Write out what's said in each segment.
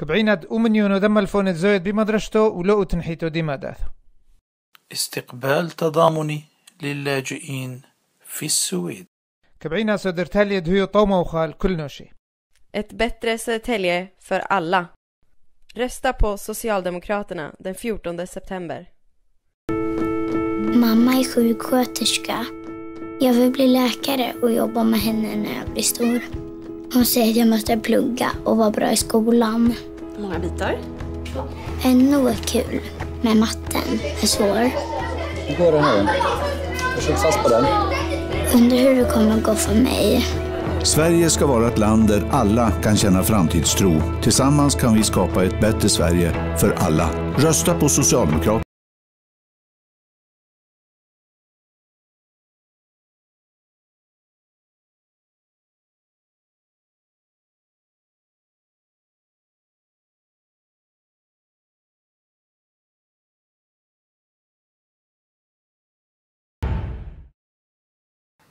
كبعينات أمنيون ذم الفون زويد بمدرجته ولو تنحيته ديما داث استقبال تضامني للاجئين في السويد كبعينا Södertälje دهيو طوما وخال كل نوشي Ett bättre Södertälje för alla. Rösta på Socialdemokraterna den 14 september. Mamma är sjuksköterska. Jag vill bli läkare och jobba med henne när jag blir stor. Hon säger att jag måste plugga och vara bra i skolan många bitar. Nog är kul, men matten är svår. Hur går det här nu? Försök fast på den. Undrar hur det kommer gå för mig. Sverige ska vara ett land där alla kan känna framtidstro. Tillsammans kan vi skapa ett bättre Sverige för alla. Rösta på Socialdemokraterna.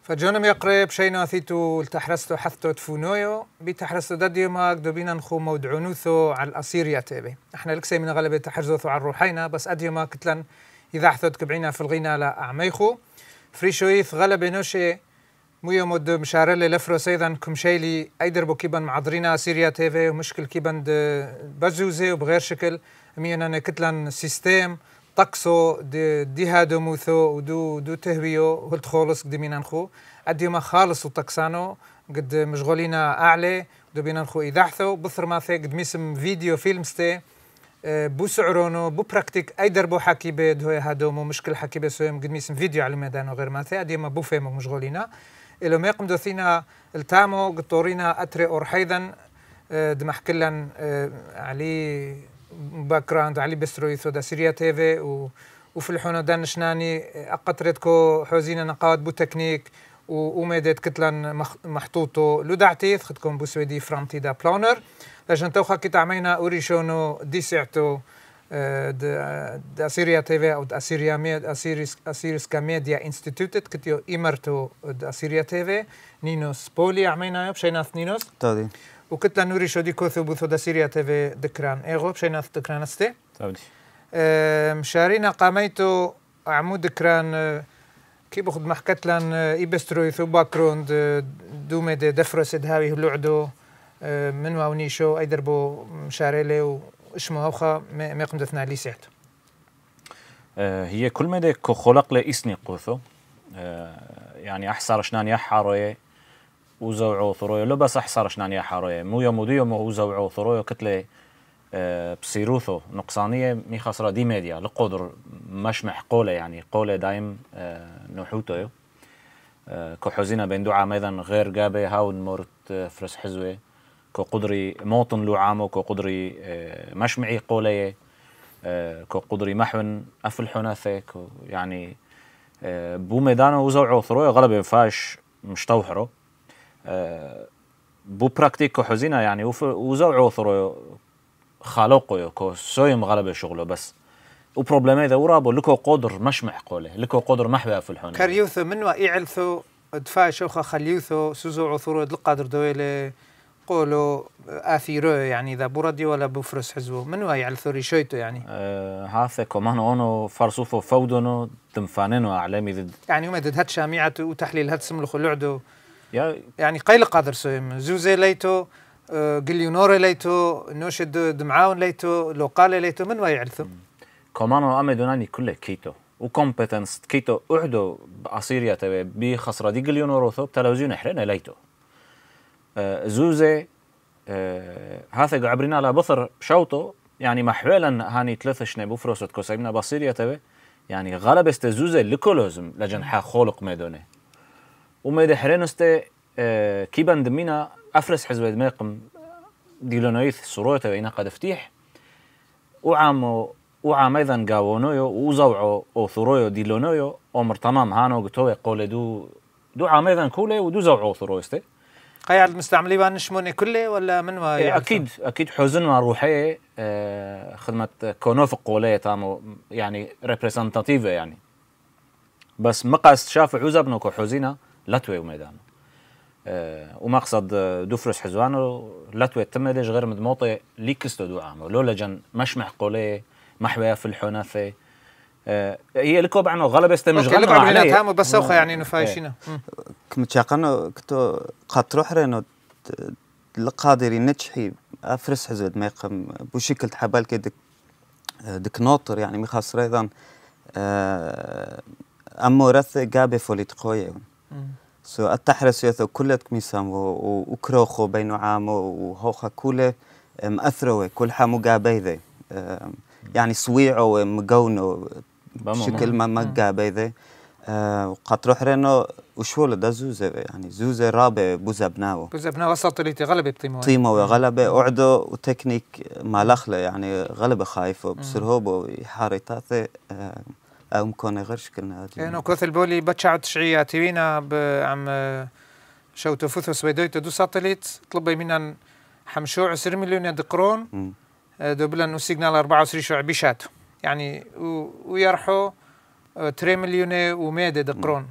فجونم يقرب شينا ثيتو التحرستو حثتو تفونويو بتحرستو داديو ماك دوبينا نخو مودعونوثو على الأسيريا تيبي احنا لكسي من غلبة تحرزوثو على الروحينا بس أديو ماك تلن إذا حثو تكبعينا في الغينا لا أعميخو فريشويث غلبة نوشي ميو مود مشارلي لفرو سيدا كمشيلي أيدربو كيبن معضرينا سيريا تيبي ومشكل كيبن بزوزي وبغير شكل مينا كتلن سيستيم طقسو دي, دي هادو موثو ودو دو تهويو ولد خالص قد مينا نخو ما خالص وطقسانو قد مشغولين أعلى دو بينا نخو إذاحثو بثر ما في قد ميسم فيديو فيلم ستي آه، بو سعرونو بو براكتيك أي دربو حكي بيد هو هادو مو مشكل حكي بسويم قد ميسم فيديو على الميدان وغير ما ثي ما بو فيمو مشغولين إلو ما يقمدو ثينا التامو قد طورينا أتري حيضا آه، دمحكلا آه، علي باكراند علي بستروي سودا تي في و وفي الحونة دانشناني أقطرت كو حوزينا نقاد بو تكنيك و أميدت كتلان محطوطو لو دعتيث خدكم بو سويدي فرامتي دا بلانر لجن توخا كي تعمينا أوريشونو دي سعتو دا آه، دا سيريا تي في او دا سيريا ميد اسيريس اسيريسكا ميديا انستيتوتت كتيو إمرتو دا سيريا تي في نينوس بولي عمينا يوب شيناث نينوس تادي وكتلة نوري شودي كوثو بوثو دا سيريا تيفي دكران ايغو بشينا دكران استي تابدي مشارينا قاميتو عمود دكران كي بخد محكتلان إيبسترو ثو باكروند دومي دي دفرس دهاوي هلوعدو من واونيشو أي دربو مشاريلي وشمو هوخا ميقم دفنا لي سيحت هي كل مدى كخلق لإسني قوثو يعني أحسر شنان يحاري وزوعو ثرويو لو بس احصر شنان يا حاروي مو يوم ودي يوم وزوعو ثرويو كتلي أه بصيروثو نقصانيه مي خسرة دي ميديا لقدر مش محقوله يعني قوله دايم آه، نحوته آه، كحزينه بين دعام ايضا غير جابي هاون مورت آه، فرس حزوه قدري موطن لو عامو كو قدري مش معي مشمعي كو قدري محون أفل حناثك يعني بو ميدانو وزوعو ثروي غلبة فاش مش توحرو بو براكتيكو حزينة يعني وزو عوثرو خالقو كو سويم غلبة شغله بس بروبلمي ذا ورابو لكو قدر مش محقوله لكو قدر محبه في الحنة كاريوثو منو إعلثو دفاع شوخة خليوثو سوزو عثرو القدر دويلة قولو اثيرو يعني ذا بوردي ولا بفرس حزبو اه، من إعلثو ريشويتو يعني أه هاثا كمان اونو فرصوفو فودونو تمفانينو اعلامي ضد يعني وما ضد هات شامعة وتحليل هات سملو خلعدو يعني قيل قادر سويم زوزي ليتو جليونوري آه، ليتو نوشد دمعاون ليتو لوقالي ليتو من ويعرثم كمان أمي دوناني كله كيتو كومبتنس كيتو أعدو بأصيريا تبي بخسرة دي جليونورو ثوب تلفزيون احرين ليتو آه، زوزي آه، هذا قعبرنا على بثر شوطو يعني محولا هاني ثلاثة شنة بفروسة كوسايمنا بصيريا تبي يعني غلب استزوزة لكولوزم لجنحة خلق ميدوني وميدا حرينستي آه، كيبان دمينا أفرس حزب دماقم صورت و اینا قد افتیح و و عام عام ایضا وعام و قاوونويو و أوثرويو ديلونويو أمر تمام هانو گتوه قول دو دو عام ایضا کوله و أيضا كولي ودو زوعو أوثرويستي قيع المستعملي با نشموني كله ولا من و اکید اکید حزن و روحی خدمت کنوف قوله تامو یعنی رپرسنتاتیو یعنی بس مقاس شاف عزب نکو حزینه لاتوي وميدانه أه، ومقصد أه، دفرس حزوانو لتوي تمدش غير مدموطي ليكستو دو عامو لولا جن مش معقوله محويا في الحنفه أه، هي الكوب عنو غلب استمش غلب عليه هامو بس اوخا يعني انه فايشينا كم تشاقنا كتو قطروح رينو القادر ينجحي افرس حزود ما يقم بشكل تحبال كدك دك نوطر يعني مخاصر ايضا امو رث قابي فوليت قويه سو اتحرس يثو كلت كميسام وكروخو بينو عام وهوخا كولة مأثروة كل حامو قابيذي يعني سويعو مقونو بشكل ما مقا بيذي أه، روح رينو وشولة ده زوزة يعني زوزة رابع بوزبناو بوزبناو وسط اللي غلبة طيمو طيمو غلبة أعدو وتكنيك ما يعني غلبة خايفة بسرهوبو حاري تاثي أه، ام كون غير شكلنا يعني كوثل بولي بتشع تشعية تيرينا عم آه، شو تفوثو سويدويتو دو ساتليت طلب منا حمشوع 20 مليون دقرون آه، دوبلا نو سيجنال 24 شو عبيشات يعني ويرحو 3 آه، مليون وميد دقرون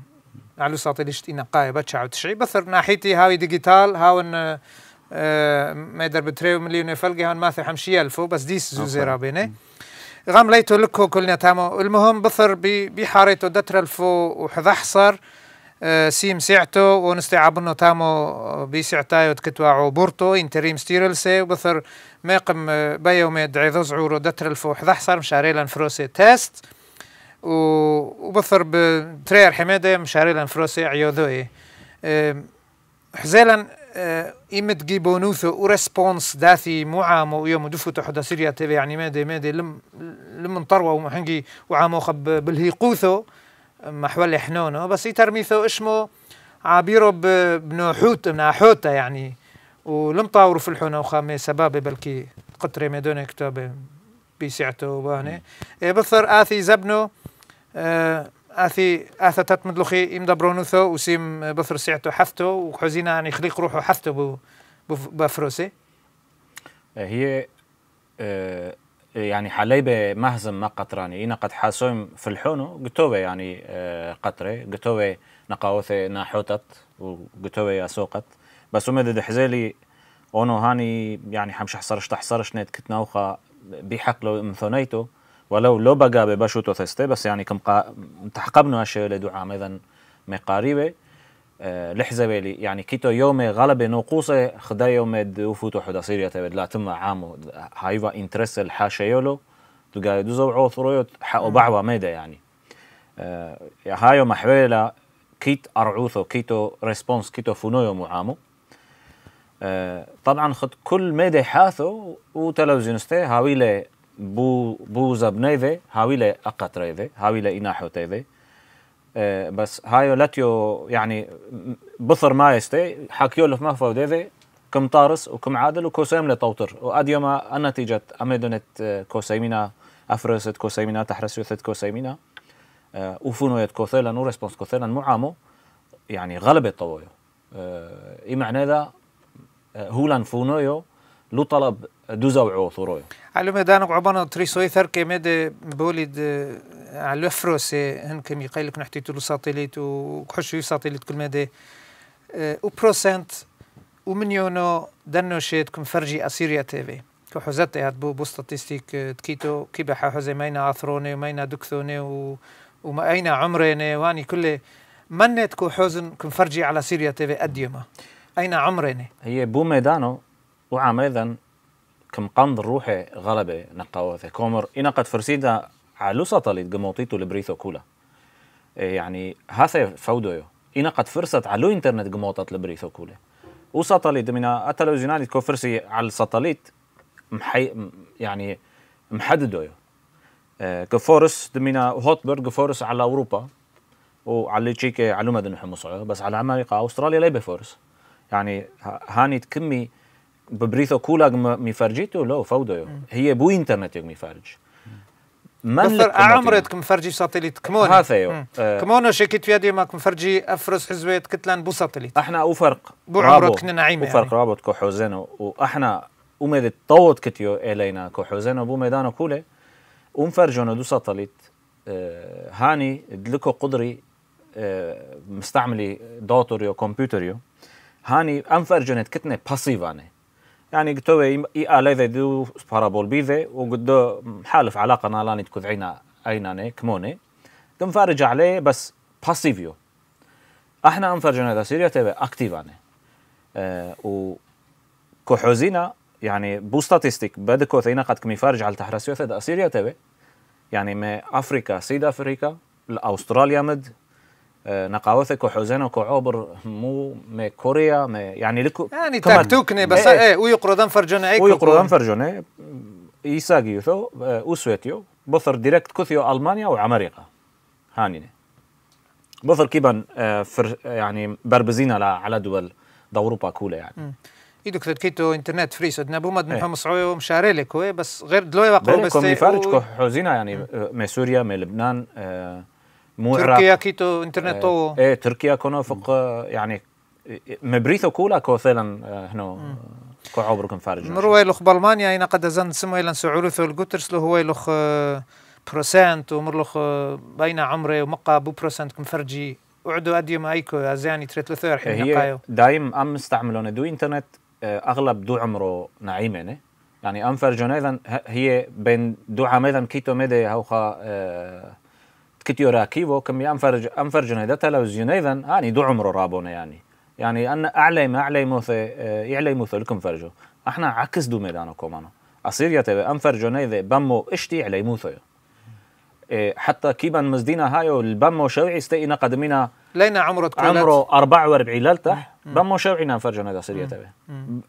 على ساتليت إنا قاية بتشع تشعي بثر ناحيتي هاوي ديجيتال هاون آه ما يدر 3 مليون فلقي هون ماثي حمشي ألفو بس ديس زوزيرا بيني غمليتو لكو كل نتامو المهم بثر بي بحاريتو الفو وحذحصر آه، سيم سيعتو ونستعبنو تامو آه، بي سعتاي وتكتواعو بورتو انتريم ستيرلسي وبثر ميقم آه، بيو ميد ذو زعورو دتر الفو وحذحصر مشاري فروسي تيست وبثر بتريار حميدة مشاري فروسي عيو ذوي حزيلا آه، ايمت جيبونوثو وريسبونس داثي معامو يوم دفوتو حدا سيريا تيفي يعني مادي مادي لم لم نطروا ومحنجي وعامو خب بالهيقوثو محول حنونو بس يترميثو اشمو عابيرو بنوحوت من حوتة يعني ولم طاوروا في الحونة وخامي سبابة بلكي قطري ميدوني كتابة بيسعته وباني إيه، بثر آثي زبنو آه اثي اثا تتمد لخي ام دبرونوثو وسيم بثر سيعتو حثتو وحزينا ان يعني يخليق روحو حثتو بفروسي آه، هي آه، يعني حالي بمهزم ما قطراني إنا قد حاسوم في الحونو قتوبة يعني أه قطرة قتوبة نقاوثة ناحوتت وقتوبة يا سوقت بس ذا حزيلي اونو هاني يعني حمش حصرش تحصرش نيت كتناوخا بحق لو امثونيتو ولو لو بقى باشو توثستي بس يعني كم قا... تحقبنا هالشيء لدعام اذا مقاربه أه لحزبالي يعني كيتو يوم غلبة نقوصة خدا يوم وفوتو حدا سيريا تبد لا تم عامو هايفا انترس يولو تقال دوزو عوثرويو حقو بعوا ميدا يعني آه، يا هايو محويلا كيت أرعوثو كيتو ريسبونس كيتو فونو يوم عامو آه، طبعا خد كل ميدا حاثو وتلفزيونستي هاويلي بو bu zabneve حاول اقطريفه هاويلة اناحو تيفه آه، بس هايو لاتيو يعني بثر ما يستي حكيو له ما فو ديفي كم طارس وكم عادل وكوسيم لطوطر واديوما النتيجة امدنت آه، كوسيمينا افرست كوسيمينا تحرسيوثت كوسيمينا آه، وفونو يت كوثيلا نو ريسبونس كوثيلا معامو يعني غلبت طويو اي معنى ذا هولان فونويو لو طلب دوزا ثروي علو مدان عبانا تريسوي ثرك مد بوليد على الفروس هنكم يقال لك نحتي تلو ساتيليت وكحشو ساتيليت كل مدى و بروسنت ومنيونو دنو شيت كم فرجي اسيريا تي في كحزت هاد بو بو ستاتستيك تكيتو بحا حوزي ماينا اثروني وماينا دكثوني و وما اين عمريني واني كل منت كو حزن كم فرجي على سيريا تي في اديما اين عمريني هي بو ميدانو اذا كم قند روحي غلبة نقاوثة كومر قد فرسيدا علوسة ليت قموطيتو لبريثو كولا إيه، يعني فودو انا قد فرصة على إنترنت قموطت لبريثو كولا وساتليت من التلفزيونات كوفرسي على الساتليت محي يعني محددو إيه، كفورس دمينا هوتبرغ كفورس على أوروبا وعلى تشيكي مدن حمص بس على أمريكا أستراليا لا بفورس يعني هاني تكمي ببريثو كولاج ميفرجيتو لو فودو هي بو انترنت يوم ميفرج من عمرت كم فرجي ساتليت كمون هذا يو كمون شكيت في يدي ما كم فرجي افرس حزويت كتلان بو ساتليت احنا اوفرق بو عمرت كنا نعيمه وفرق يعني. رابط كوحوزينو واحنا اومد طوت كتيو الينا كوحوزينو بو ميدانو كوله ومفرجونو دو ساتليت آه هاني دلكو قدري آه مستعملي دوتوريو كمبيوتريو هاني انفرجونت كتنه باسيفاني يعني قلت له اي الي ذا دو سبارابول بيذي وقد حالف علاقه نالاني تكوذ عينا ايناني كموني دم فارج عليه بس باسيفيو احنا انفرجنا ذا سيريا تبع اكتيفاني أه و كحوزينا يعني بو ستاتيستيك بدكو ثينا قد كمي فارج على تحرسيو ذا سيريا تبع يعني ما افريكا سيد افريكا الاستراليا مد آه، نقاوثك وحزنك وعبر مو ما كوريا ما يعني لكو يعني تكتوكني بس ايه, ايه ويقرضن فرجون ايه ويقرضن فرجون يساقيوثو آه، وسويتيو بثر ديركت كوثيو المانيا وعمريقا هانيني بثر كيبان آه، فر يعني بربزينا على دول دوروبا كولا يعني م. دكتور كيتو انترنت فريس ادنا بومد إيه. من حمص عوي مشاري لك بس غير دلوي وقرو بس كوم إيه، يفارج كو حزينه يعني من سوريا من لبنان آه مو تركيا كيتو انترنت إيه. طو ايه تركيا كونو فوق يعني مبريثو كولا كو فعلا آه، هنا كو عبركم فارج نروي لوخ بالمانيا اين قد زن سمو الى سعورثو القترس لو هو لوخ آه، بروسنت ومرلوخ آه، بين عمري ومقا بو بروسنت كم فرجي وعدو اديو ايكو ازاني تريت لثير حين هي دايم ام استعملون دو انترنت اغلب دو عمرو نعيمين يعني ام فرجون ايضا هي بين دو عام ايضا كيتو ميدي هوخا كتيوراكيفو كم ام فرج ام فرجن هذا تلفزيونيفن آه، يعني دو عمره رابونا يعني يعني ان اعلى ما اعلى موثي آه، يعلى موثي لكم فرجو احنا عكس دو ميدانو كومانو اصير يا تبي ام فرجوني بمو اشتي على موثي إيه، حتى كيبان مزدينا هايو البمو شوعي استينا قدمينا لينا عمره عمره 44 للتح بمو شوعي نام فرجنا هذا سيريا تبي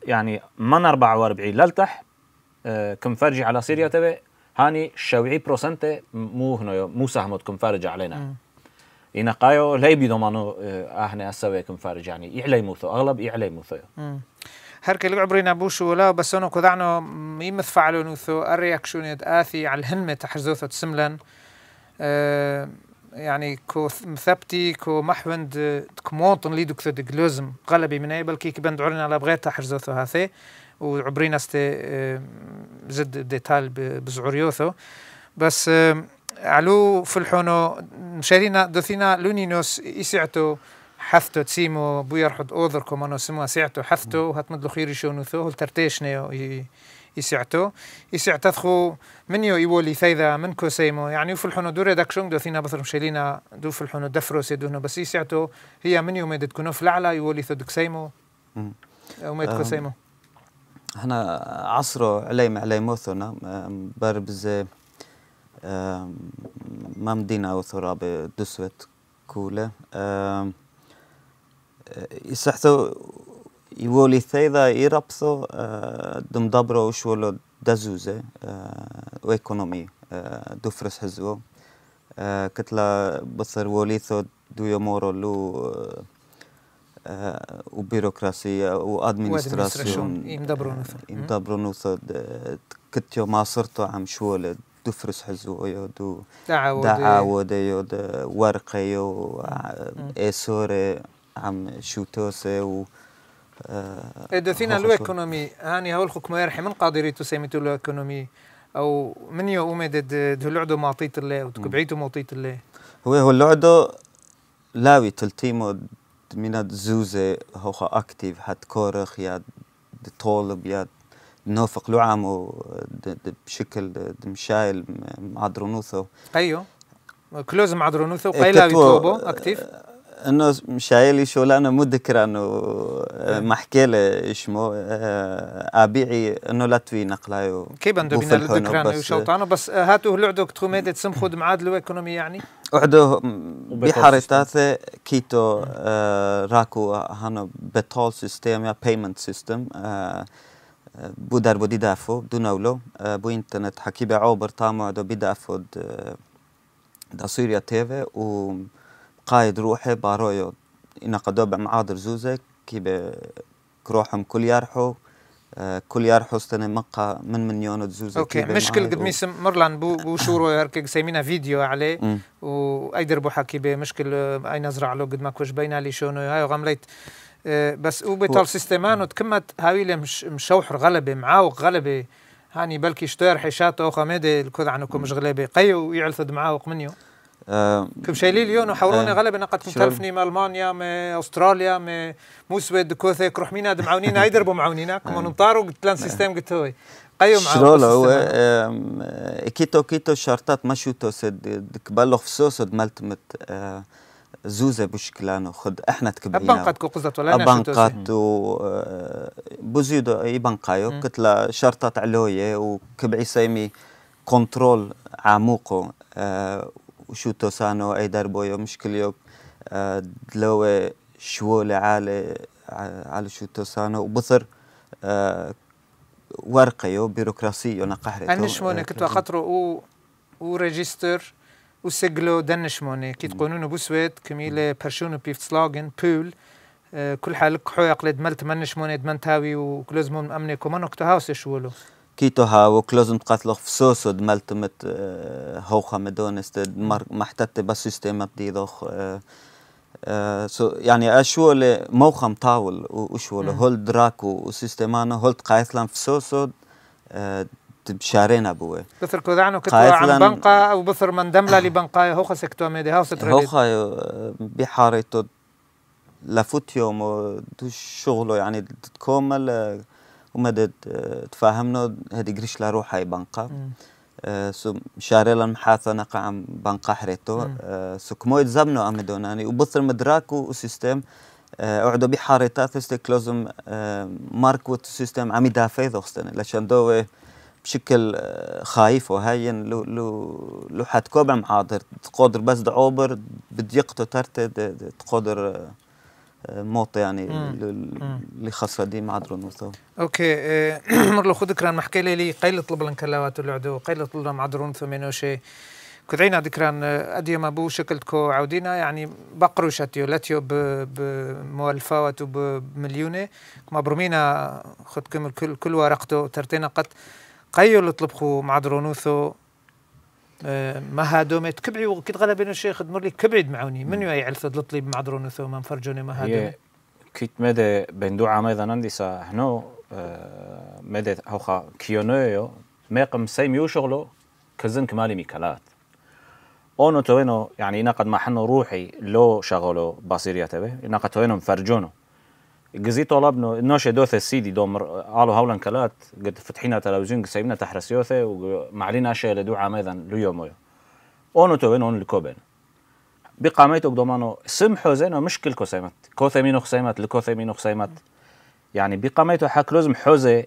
يعني من 44 للتح آه، كم فرجي على سيريا تبي هاني شوعي بروسنت مو هنا مو سهمتكم فرج علينا إن قايو لا يبيدو مانو أهنا أسويكم فرج يعني يعلي موثو أغلب يعلي موثو هرك اللي عبرنا بوش ولا بس أنا كذعنو مين مثفعلو نوثو الرياكشن يتآثي على الهمة تحزوثة سملن يعني اه، كو مثبتي كو محوند كمونطن اه، ليدو كثو دقلوزم غلبي من أي بل كيك كبند على لبغيتا حرزوثو هاثي وعبرين ستي آه، زد ديتال بزعوريوثو بس آه، علو فلحونو مشارينا دوثينا لونينوس يسعتو حثتو تسيمو يرحد اوذر كومانو سموا سعتو حثتو هتمد خيري خير شونوثو هل ترتيشنيو يسعتو يسعتخو منيو يولي ثيذا منكو سيمو يعني في الحنو دوري داكشون دوثينا بثر مشيلينا دو في الحنو دفرو سيدونو بس يسعتو هي منيو ميدت كونو في العلا يولي ثدك سيمو وميدكو سيمو هنا عصره علي موثنا بربز أو ثورة بدسوت كولة آه، يسحتو يولي ثيدا يربثو آه، دم دبرو وشولو دزوزة آه، وإيكونومي دفرس هزو كتلا بصر وليثو دو يمورو لو وبيروقراسية وادمنستراسيون ام دبرونوثا كتيو ما صرتو عم شولد دفرس حزويو دو دعاود يو ورقيو ايسوري عم شوتوسي و دثينا لو اكونومي هاني هول خوك يرحم من قادري تسميتو لو اكونومي او من يو امدد دلعدو معطيت اللي وتكبعيتو معطيت اللي هو هو اللعدو لاوي تلتيمو من الزوزة هو أكتيف حد كورخ يا طالب يا نوفق لعامه بشكل مشايل مع درونوثو ايوه كلوز مع درونوثو إيه، قيلة بيتوبو اكتيف انه شايل شو انا مو ذكر انه آه، إيه. ما حكي له شمو آه، ابيعي انه لا نقلاي و كيف بندو بينا الذكران وشوطانو بس آه، هاتوا لعدو كتخوميد تسم خود معاد لو ايكونومي يعني عدو بحريتاته كيتو راكو هانو بتول سيستم يا بيمنت سيستم بو دار بودي دافو دو نولو بو انترنت حكي بعوبر تامو عدو بدافو دا سوريا تيفي و قايد روحي بارويو ينقدوه معاضر زوزك كي كروحهم كل يرحو آه، كل يرحو استنى مقا من مليون زوزك اوكي مشكل قد ميسم مرلان بو بو شورو هركي سيمينا فيديو عليه وايدر بو حكي بمشكل آه، اي نزرع له قد ما كوش بينا لي شونو هاي غمليت آه، بس او بتال سيستمان وتكمت لي مش مشوحر غلبة معاوق غلبة هاني بلكي شتير حشاته وخمدة الكود عنكم مش غلبة قيو يعلثد معاوق منيو آه، كمشي لي اليوم وحوروني آه، غالبا قد كنت تلفني من المانيا من استراليا من موسويد كوثي روح مينا معاونينا يدربوا معاونينا آه. كما نطاروا قلت لهم سيستم قلت هوي قيم شلول هو كيتو كيتو شرطات شو سد قبل خصوص سد مت زوزه بشكلان خد احنا تكبينا ابان قد قزت ولا ابان قد و بوزيدو ابان قايو كتلا شرطات علويه وكبعي سيمي كنترول عموقو وشوتو سانو اي دربويو مشكل يوب آه، دلوي شوولي عالي آه، على شوتو سانو وبصر آه، ورقيو بيروقراسيو نقحرتو انشموني كنت قطرو و او ريجستر وسجلو دنشموني كي تقولون بوسويت كميلة برشونو بيفتسلاغن بول كل حال حالك حويق لدملت منشموني دمنتاوي وكلزمون امني كومانو كتو هاوس شوولو كيتو ها وكلوزن تقاتلو في سوسو دمالتمت هوخا مدونست محتت بس سيستيما بدي دوخ سو يعني اشو اللي موخا مطاول وشو اللي هول دراكو وسيستيمانا هول تقاتلان في سوسو بشارين ابوه بثر كودعنو كتوا عن بنقا او بثر من دملا لبنقا هوخا سكتوا ميدي هاو ستريد هوخا بحاريتو لفوت يوم شغله يعني تكمل ومدد آه، تفاهمنا هدي قريش لا هاي بنقا آه سو شارلا محاثة نقع بنقا حريتو آه سو كمو يتزمنو دوناني وبثر مدراكو وسيستم آه، اعدو بي حارتا ماركو كلوزم آه، مارك سيستم عم يدافع ذوخستن لشان دو بشكل خايف وهين لو لو لو حتكوب عم حاضر تقدر بس دعوبر بدي ترتد تقدر موت يعني اللي خاصة دي درون وثو اوكي آه، لو خذ كران محكي لي قيل طلب لن كلاوات العدو قيل طلب لن معدرون ثمينوشي كنت عينا ذكران ادي آه، ما بو شكلتكو عودينا يعني بقرو شاتيو لاتيو بموالفاوات وبمليوني كما برومينا خد كل كل ورقته ترتينا قد قيل مع درونوثو ما هادومت كبعي وكي تغلب انا شيخ دمر لي كبعد معوني من يعي علث لطلي معدرون ثوما مفرجوني ما هادومت كيت مدى بين دعا ميدا نندسا هنو آه، مدى هوخا كيونيو ميقم سيميو شغلو كزن كمالي ميكالات اونو توينو يعني قد ما حنو روحي لو شغلو بصيريا تبه قد توينو مفرجونو گزی طلب نوش دوث سیدی دومر عالو هولن كلات قد فتحینا تلویزیون سیبنا تحرسیوثه ومعلينا معلنا لدوعة ماذا ليوم ويا اونو توين اون لکوبن بقامت قدمانو سمحو زينو كل كوسيمات كوثمينو خسيمت لكوثمينو خسيمت يعني بقاميتو حك لزم حوزي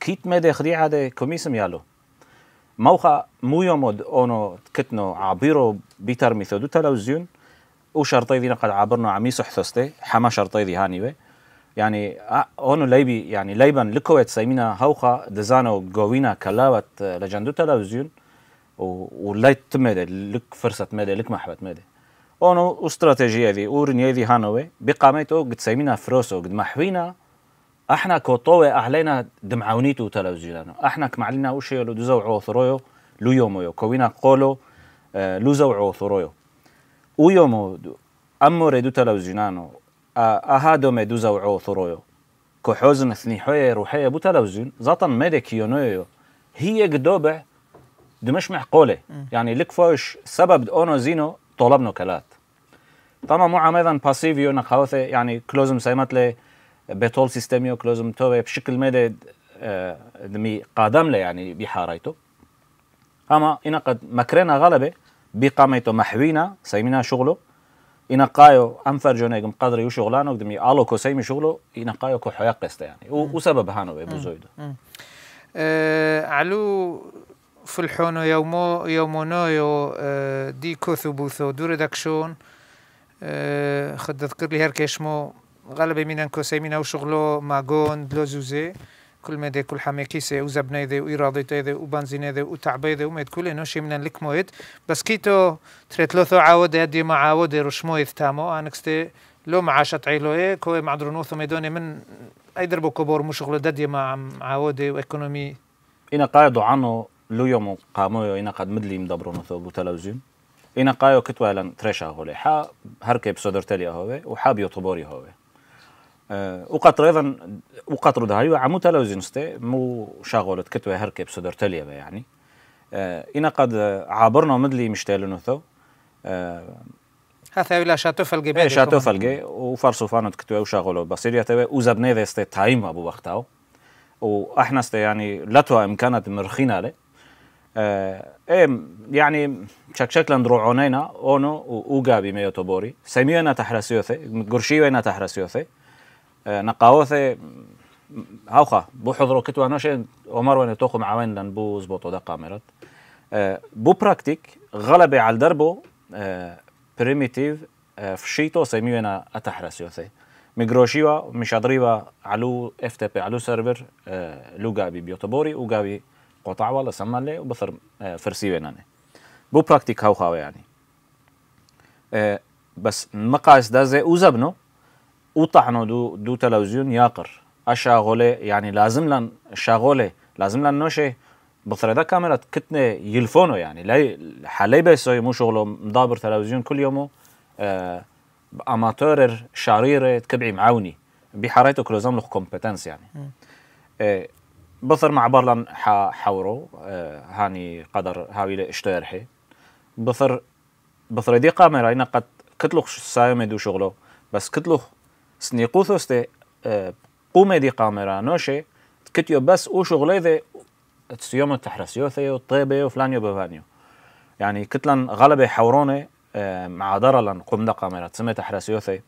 كيت مدى خدي عاده كوميسم يالو موخا مو يومود اونو كتنو عبيرو بيتر ميثودو تلوزيون وشرطي ذي قد عبرنا عميسو حثوستي حما شرطي ذي هاني بي يعني اونو آه، لیبی یعنی يعني لیبن لکوت سیمینا هوخا دزانو گوینا کلاوت آه، لجندو تلویزیون و لیت تمده لک فرصت مده لک محبت مده اونو استراتيجية ذي ورنية ذي هانوي بقامته قد سيمينا فروسو قد محوينا احنا كوطوة اهلينا دمعونيتو تلوزيلانو احنا كمعلنا وشي لو دزو عوثرويو لو يومويو كوينا قولو آه لوزو عوثرويو ويومو امو ريدو تلوزيلانو aha dome duza u كو حوزن hozn thni hoye ruhaye bu televizyon zaten medek yonoyo hiyek dobe دمش معقولة يعني لك فوش سبب اونو زينو طلب نكلات طما مو عم عمدا باسيفيو نقاوثة يعني كلوزم سيمت لي بيتول سيستميو كلوزم توبة بشكل مدى آه، دمي قادم لي يعني بحاريتو اما انا قد مكرنا غلبة بقامته محوينا سيمنا شغله ينقايو انفر جونيك قدر يو شغلانو قدم آلو كو سيمي شغلو ينقايو كو حياة قسته يعني وسبب هانو بيبو زويدو أه علو فلحونو يومو يومونويو أه دي كوثو بوثو دور دكشون أه خد اذكر لي هركشمو غالبا من انكو سيمينا وشغلو ماغون دلو زوزي كل ميدي كل حامي حميكيسي وزبنيدي وإرادتيدي وبنزينيدي وتعبيدي وميد كل شيء من كمويت بس كيتو تريتلوثو عاود هدي مع عاود رشمويد تامو أنكستي لو معاشت إيه كوي معدرونوثو ميدوني من دربو كبور مشغل ددي مع عاودي وإكونومي إنا قاعدو عنو لو يوم قامو إنا قد مدلي مدبرونو ثوب تلفزيون إنا قايو كتوالا ترشا هولي حا هركب صدر تلي هوي وحاب يطبوري هوي أه، وقطر ايضا وقطر ده uqat rudahaju a mutalawzinste mu šagolet ketve herke psodorteljeve انا قد عبرنا مدلي مشتالنو ثو هذا أه، ولا شاتوفلجي بيه شاتوفلجي وفرسوفانو تكتوي وشغلو بصيريا وزبني ذا استي تايم ابو وقتاو واحنا استي يعني لتوا امكانات مرخينا عليه أه، ايه يعني شك شكلا دروعونينا اونو وقابي ميو توبوري سميونا تحرسيوثي قرشيونا تحرسيوثي نقاوثة هاوخا بو حضرو كتوا هنوش عمر وين توخو معاوين لن بو زبوطو دا قامرت آه، بو براكتيك غلبة على دربو بريميتيف آه، آه، فشيتو سيميو أتحرسيو اتحرس ميغروشيوا مش عضريوا علو اف تي بي علو سيرفر لو غابي بيوتبوري وجابي قطع ولا سما لي وبصر فرسي ويناني بو براكتيك هاوخاوي يعني بس مقاس دازي زي وطعنه دو دو تلفزيون ياقر اشاغله يعني لازم لن شاغله لازم لن نوشه بثرده كاميرا كتنه يلفونه يعني لا حالي بيسوي مو شغله مدابر تلفزيون كل يومه آه اماتور شريره تكبعي معاوني بحريته كلوزام له كومبتنس يعني آه بثر مع برلان حورو آه هاني قدر هاويله اشتيرحي بثر بثر دي قامرة قد كتلوخ دو شغلو بس كتلوخ سنيقوثوستي قومي دي قامرا نوشي تكتيو بس او شغلي ذي تسيومو تحرسيو ثيو طيبيو وفلانيو بفانيو يعني كتلن غلبة حوروني مع درلن قوم دا قامرا تسمي تحرسيو ثي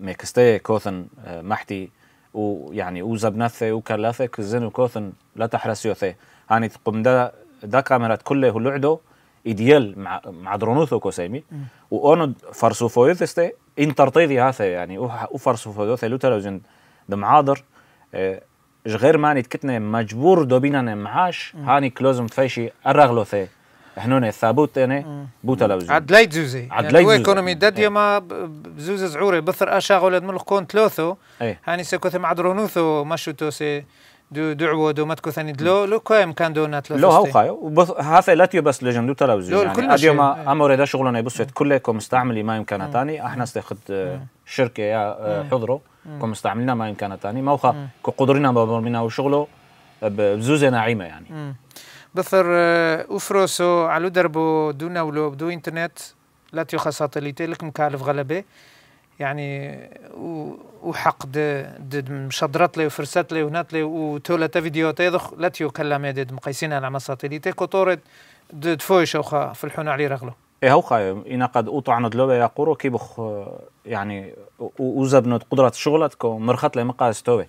ميكستي كوثن محتي ويعني وزبنثي وكلاثي كزن وكوثن لا تحرسيو ثي هاني يعني قوم دا دا كاميرات كله لعدو ايديال مع مع درونوثو كوسامي واونو فارسوفويثستي انترتيدي هاثا يعني او فارسوفويثا لوتالوجن دمعادر آه، غير ماني تكتنا مجبور دوبينا معاش هاني كلوزم فيشي ارغلوثي هنون ثابوت انا بوتا لوزو عد لايت زوزي عد يعني لايت زوزي ايكونومي دادي إيه. ما زوز زعوري بثر اشاغل ملخ كون تلوثو إيه. هاني سكوثي مع درونوثو ماشو توسي دو دعوة دو تكون ثاني دلو لو كايم كان دو نات لو هاو خايو بس لا تيو بس لجن دو تلفزيون يعني كل اليوم إيه. امر ده شغلنا بصيت كلكم مستعملي ما يمكن ثاني احنا استخد آه، شركه يا آه، حضره كم استعملنا ما يمكن ما وخا قدرنا ببرمنا وشغله بزوزة ناعمة يعني بثر آه، افروسو على دربو دون ولو بدو انترنت لا تيو خاصة لكم كالف غلبه يعني وحق ضد مشدرت لي وفرسات لي ونات لي وتولى فيديو تيضخ لا تيو كلام ضد مقيسين على مساطيلي تي كوتورت ضد فويش اوخا في الحنو علي رغلو اي اوخا انا قد اوطعن دلوبا يا قورو كي بخ يعني وزبنا قدرة شغلتك مرخت لي مقاس توي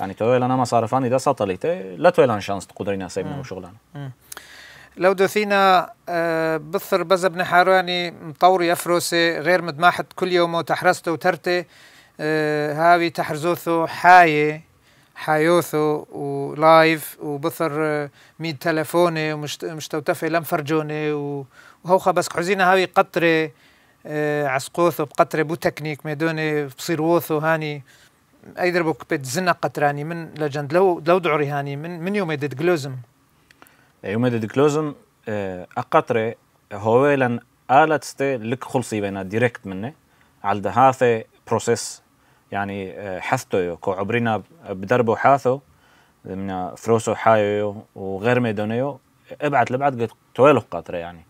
يعني توي لنا مصارفاني دا تي لا توي لان شانس تقدرين اسيبنا وشغلنا لو دوثينا آه، بثر بزا بن حاراني مطوري أفروسي غير مدماحت كل يوم وتحرسته وترتي آه، هاوي تحرزوثو حاية حايوثو ولايف وبثر آه، ميد تلفوني توتفي لم فرجوني وهوخا بس حزينة هاوي قطرة عسقوثو بقطرة بو تكنيك ميدوني ووثو هاني ايدر بوك بيت زنا قطراني من لجند لو لو دعري هاني من من يوم يدد جلوزم يومد دكلوزم أقطري هو لن ستي لك خلصي بينا ديركت منه على هاثي بروسيس يعني حثتو كو عبرنا بدربو حاثو من فروسو حايو وغير ميدونيو ابعت لبعت قلت تويلو قطرة يعني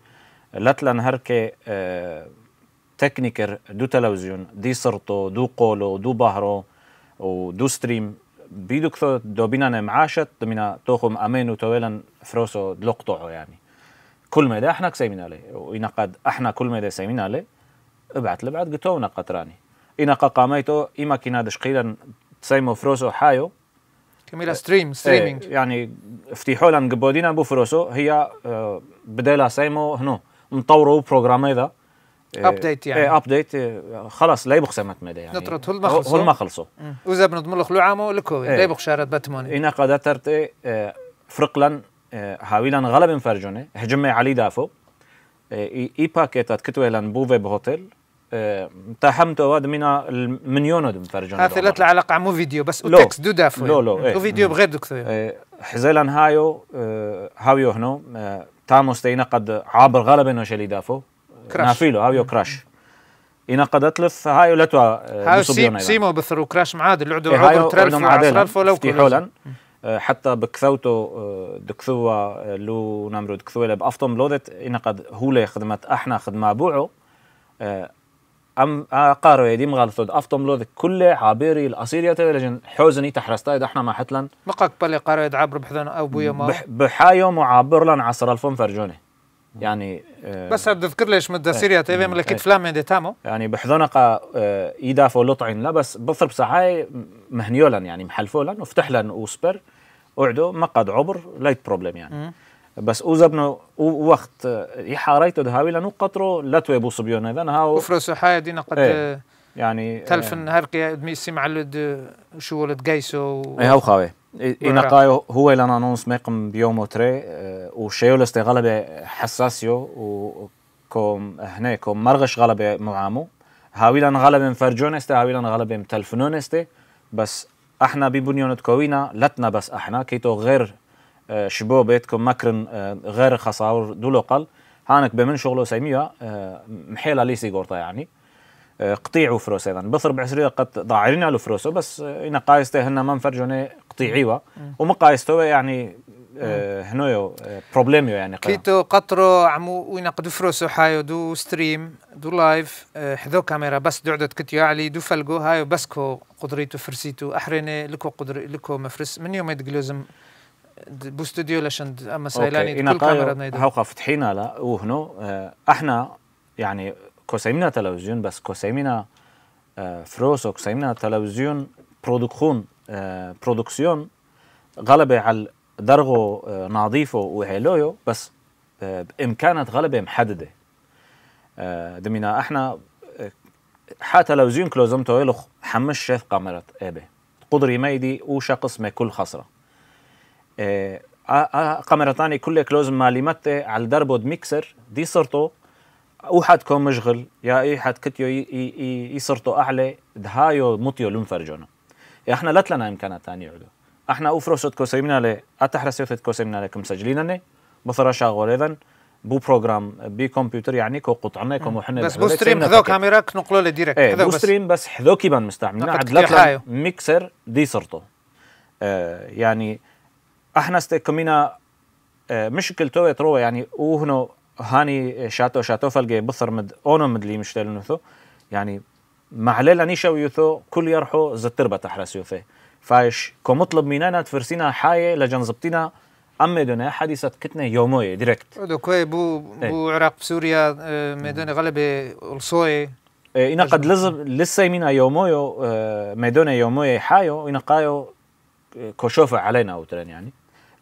لاتلا هركي تكنيكر دو تلفزيون دي صرتو دو قولو دو بهرو ودو ستريم بيدو كثو دوبينا نمعاشت دمينا توخم أمينو وتويلا فروسو دلقطعو يعني كل ما احنا كسيمين عليه وإنا قد احنا كل ما سيمين عليه ابعت لبعت قتونا قطراني إنا قاميتو إما كنا دشقيلا تسيمو فروسو حايو كميلا ستريم ستريمينج يعني افتيحو لان قبودينا بو فروسو هي آه، بديلا سيمو هنو مطورو بروغرامي ذا ابديت يعني ابديت إيه، خلاص لا يبقى سمت مدى يعني نطرت هل ما خلصوا هل ما خلصوا وإذا بنضمن له خلوعامو لكو إيه. لا يبقى شارت باتموني إنا قد ترت إيه، فرقلا هاويلا غلب فرجوني هجمة علي دافو اي باكيتات كتويلان بوفي بهوتيل تحمت واد من المليون دم فرجون ها ثلاث علاقة مو فيديو بس تكست دو دافو لو لو ايه. فيديو بغير دكتور حزيلا هايو هاويو هنو تاموس تينا قد عابر غلب انه شلي دافو كراش نافيلو هاو يو كراش اي نقدت لف هاي لتوا آه، هاو سيم سيمو بثرو كراش معاد العدو عدو ترلف عصرف ولو في حولا آه، حتى بكثوتو آه، دكثوا لو نمرو دكثوا بأفطم لودت إن قد هو لي خدمت احنا خدمة بوعو ام قارو يدي مغالثود افطم لوذ كل عابيري الاسيريا تبلجن حوزني تحرستا اذا احنا ما حتلن مقاك بالي قارو يدعبر او ابويا ما بحايو معابر لن عصر الفون فرجوني يعني بس آه، تذكر ليش مدى إيه، سيريا في إيه، ملكت إيه. فلام دي تامو يعني بحذونقة آه، يدافو لطعن لا بس بضرب صحاي مهنيولن يعني محلفولن وفتحلن وسبر وعدو قد عبر لايت بروبلم يعني بس اوزبنو وقت آه، يحاريت دهاوي لانو قطرو لا تويبو صبيون اذا هاو وفرس حاي دينا قد ايه يعني تلفن هرقي ميسي مع شو ولد قيسو اي هاو خاوي ايناقايو هو لان انونس مقم بيومو تري آه، وشيو لستي غلبة حساسيو وكم هنا كم مرغش غلبة معامو هاوي لان غلبة مفرجون استي هاوي لان غلبة متلفنون استي بس احنا ببنيونة كوينا لتنا بس احنا كيتو غير آه، شبو بيتكم مكرن آه، غير خساور دولو قل هانك بمن شغلو سيميا محيلا ليسي سيغورتا يعني قطيعوا فروس ايضا بثر بعسريه قد ضاعرين على فروسه بس ان قايسته هن ما نفرجوني قطيعيوا ومقايسته يعني آه، هنويو بروبليميو آه، يعني كيتو قطرو عمو وين قد فروسو حايو دو ستريم دو لايف آه، حذو كاميرا بس دعدت كتيو علي دو فلقو هايو بس كو قدريتو فرسيتو احريني لكو قدر لكو مفرس من يوم يدقلوزم بو ستوديو لشان اما سايلاني كل كاميرا هاوقا فتحينا لا وهنو احنا يعني Кој телевизион без кој فلوسه كسيمنا تلفزيون برودكشن برودكسيون غلبة على درغو نظيفه وهيلويو بس بإمكانة غالبا محددة دمينا احنا حا تلفزيون كلوزم تويلو حمش شاف كاميرا ابي قدري ميدي وشقص ما كل خسرة كاميرا تاني كل كلوزم مالي على دربود ميكسر دي صرتو كون مشغل يا اي حد كتيو يصرتو اعلى دهايو مطيو لنفرجونا يا احنا لا تلنا امكانات ثانيه عدو احنا اوفروسوت كوسيمنا لي اتحرا كوسيمنا لكم مسجلينني بثرا شاغور اذا بو بروجرام بي كمبيوتر يعني كو قطعنا كو وحنا بس بو ستريم حذوك كاميراك نقلو لي ديريكت ايه بو ستريم بس حذوك بان مستعملنا لا ميكسر دي صرتو آه يعني احنا استكمينا آه مشكل يعني وهنا هاني شاتو شاتو فالجي بثر مد اونو مدلي مشتل نثو يعني معلل اني ويوثو كل يرحو زتربة تحرس يوثي فايش كمطلب مننا تفرسينا حاية لجن زبطينا ام دون حديثة كتنا يوموية ديركت دو كوي بو إيه. بو عراق سوريا آه، ميدون غلبة الصوي اينا قد لزم لسه مينا يوموية آه، ميدون يوموية حايو اينا قايو آه، كشوفة علينا أوترن يعني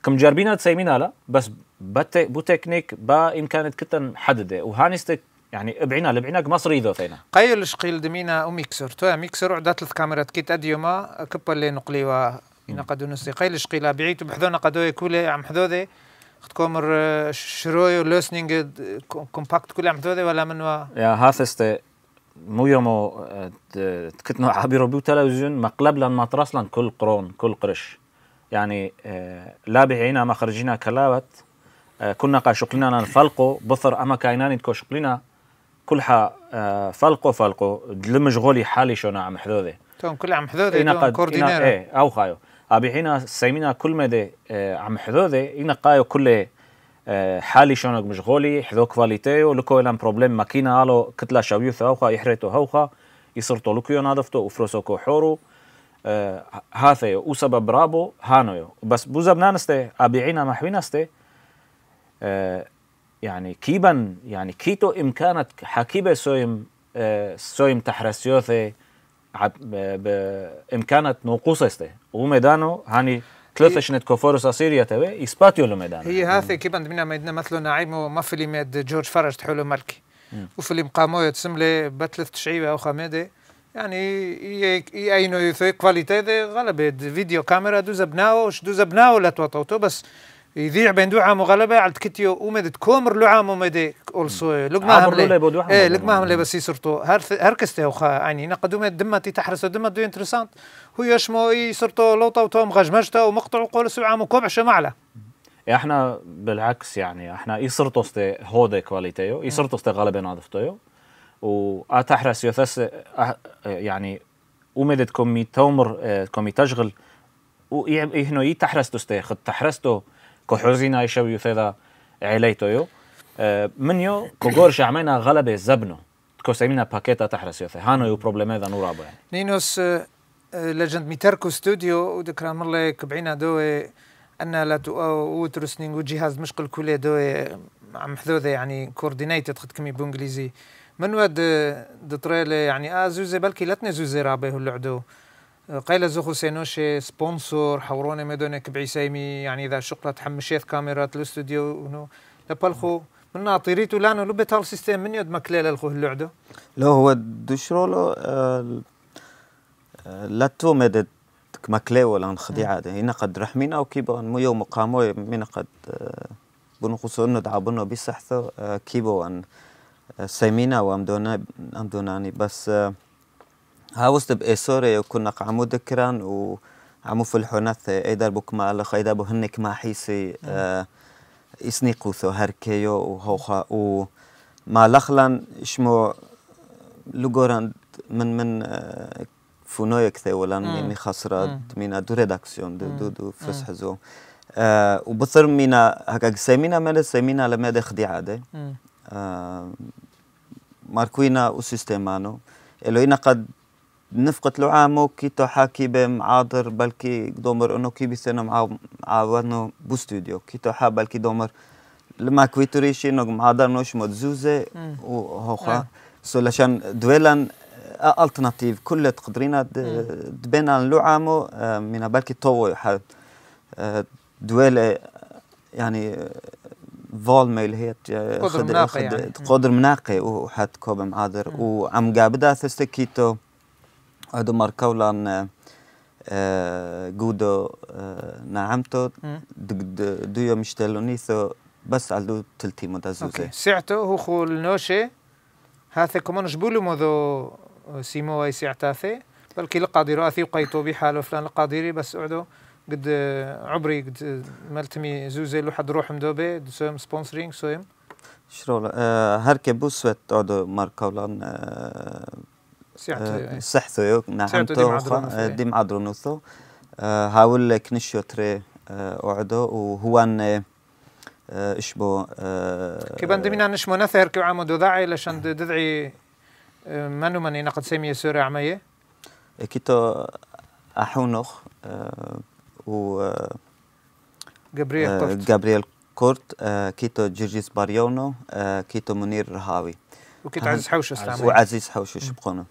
كم جربينا تسيمينا لا بس بو تكنيك با كانت كتن حدده وهانستك يعني ابعنا لبعناك مصري ذو ثينا قيل شقيل دمينا وميكسر تو ميكسر عدا ثلاث كاميرات كيت اديوما كبر لي نقليوا قدو نسي قيل شقيل بعيتو بحذونا قدو كولي عم حذوذي كومر شروي ولوسنينج كومباكت كل عم حذوذي ولا منوا يا هاثستي مو يومو آه، تكتنو عبيرو بيو تلفزيون مقلب لان مطرس لان كل قرون كل قرش يعني آه، لا بعينا مخرجينا كلاوت كنا قا شقلنا انا نفلقو بثر أما كاينان يتكو شقلنا كل كلها آه، فلقو فلقو دلمج غولي حالي شو نعم حذوذي تون كل عم حذوذي إنا قد كوردينير إيه أو خايو أبي حين سيمينا كل ما دي آه، عم حذوذي إنا قايو كل آه، حالي شونك مشغولي حذو كواليتيو لكو الان بروبلم ماكينا الو كتلا شاويوث هوخا يحريتو هوخا يصرتو لكيو نادفتو وفروسو كو حورو هاثيو وسبب رابو هانويو بس بوزب نانستي عينا محوينستي آه، يعني كيبن يعني كيتو إمكانت حكيبة سويم آه، سويم تحرسيوثي بإمكانت نوقوسستي وميدانو هاني ثلاثة شنت كوفورس أسيريا تبي إثباتيو ميدانو هي هاثي كيبن دمنا ميدنا مثلو نعيمو ما فيلم جورج فرج تحولو ملكي وفيلم قامو يتسملي بثلاث شعيبة أو خميدي يعني اينو كواليتي غالبا فيديو كاميرا دوز بناو دوز بناو لا توطوتو بس يذيع بين دعاء وغلبة على تكتيو أمد كومر لعام أمد أول لقما هم لي إيه لقماهم لي بس يسرتو هر هركسته وخا يعني نقدو مد دمتي تحرس دمة دو انترسانت هو يشمو يسرتو لوطا وتوم غجمجتا ومقطع وقول سعام وكوبع معلا احنا بالعكس يعني احنا يسرتوستي هودي كواليتيو يسرتوستي غلبة نادفتيو و اتحرس يثس يعني أمد كومي تومر آه، كومي تشغل ويهنو يتحرس استي خد تحرستو كحوزينا يشوي ثذا عليتو يو أه، يو كوغور شعمنا غلبة زبنو كوسيمينا باكيتا تحرس يوثي هانو يو بروبليم هذا نورابو يعني نينوس أه، لجند ميتركو ستوديو ودكرا مرلي كبعينا دوي أن لا تؤوترس وجهاز جهاز مشقل كولي دوي عم حذوذة يعني كوردينيتي خد كمي بونجليزي من ود أه، دطريلي يعني اه زوزي بلكي لاتني زوزي رابي هو اللعدو قيل زخو سينوشي سبونسور حوروني مدونك بعيسيمي يعني اذا شقلت حمشيت كاميرات الاستوديو ونو لبالخو من ناطيريتو لانو لو بيتال سيستيم من يد مكليل الخو اللعدو لو هو دشرولو آه لا تومدت مكلاو لان خديعة هنا قد رحمينا وكيبا مو يوم قامو من قد آه، بنقصو انه دعبنا بصحته آه، كيبا وان آه، سيمينا وامدونا امدوناني بس آه هاوست بإيسوري وكنق عمو ذكرا وعمو في الحنث إيدر بكما لخ إيدر بهنك ما حيسي نعم. آه إسني قوثو هركيو وهوخا و ما لخلان اشمو لغوران من من آه فونويك ثي ولا مي نعم. يعني خسرة نعم. مينا دو ريداكسيون دو دو دو فسح زو آه وبصر مينا هكا سيمينا مال سيمينا لما دخدي عادي آه ماركوينا وسيستيمانو إلوينا قد نفقت له كي تو حاكي بمعاضر بلكي دومر انه كي بيصير مع عاونو بوستوديو تو حا بلكي دومر لما كويتوريش انه معاضر نوش مدزوزه وهوخا نعم. سو لشان دويلان آه، الترناتيف كل تقدرينا تبين لو عامو آه، من بلكي تو آه، دويلة يعني فول ميل هي قدر مناقي يعني. قدر مناقي وحد كوب معاضر وعم قابدا ثستكيتو هادو ماركاو لان جودو نعمتو دويو مشتلونيثو بس على تلتي okay. سعته هو خو النوشي هاثا كمان جبولو مذو سيمو اي سعتاثي بلكي القادر اثي وقيتو بحالو فلان القادري بس اعدو قد عبري قد ملتمي زوزي لو حد روحهم دوبي سويم سبونسرينج سويم شرول هركي كبوس سويت اعدو ماركولان سحثو أه، يعني. نعم دي ديم عدرونوثو هاول كنشيو تري اوعدو أه، وهوان أه، اشبو كيبان دمينا نشمو نثر كيو عامو داعي لشان ددعي منو مني نقد سمي سوري عمية كيتو احونوخ و جابرييل كورت جابرييل كورت كيتو جرجيس باريونو كيتو منير رهاوي وكيت عزيز حوشو استعمل وعزيز حوشو شبقونو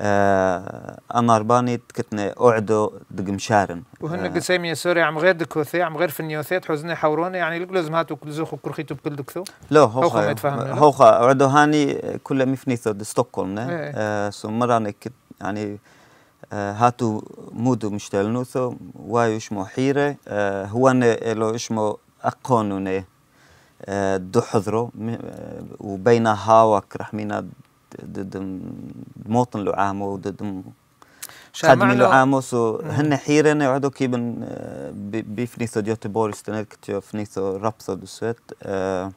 آه، انا رباني تكتني اعدو دق مشارن وهن آه. قسام سوري عم غير دكوثي عم غير فنيوثي تحوزني حوروني يعني لك لازم هاتو كل زوخ كرخيتو بكل دكثو لا هوخا هوخا اعدو هاني كل مفنيثو دي ستوكولم ايه. آه سمراني كت يعني آه هاتو مودو مشتلنوثو وايو شمو حيرة آه هو لو شمو اقونوني آه، دو حضرو وبين هاوك رحمينا ضد المواطن اللي عامه وضد خدمي اللي عامه سو هن حيرن يقعدوا كي بن بفنيسة جوتيبورغ استنكت فنيسة رابسة دوسويت آه،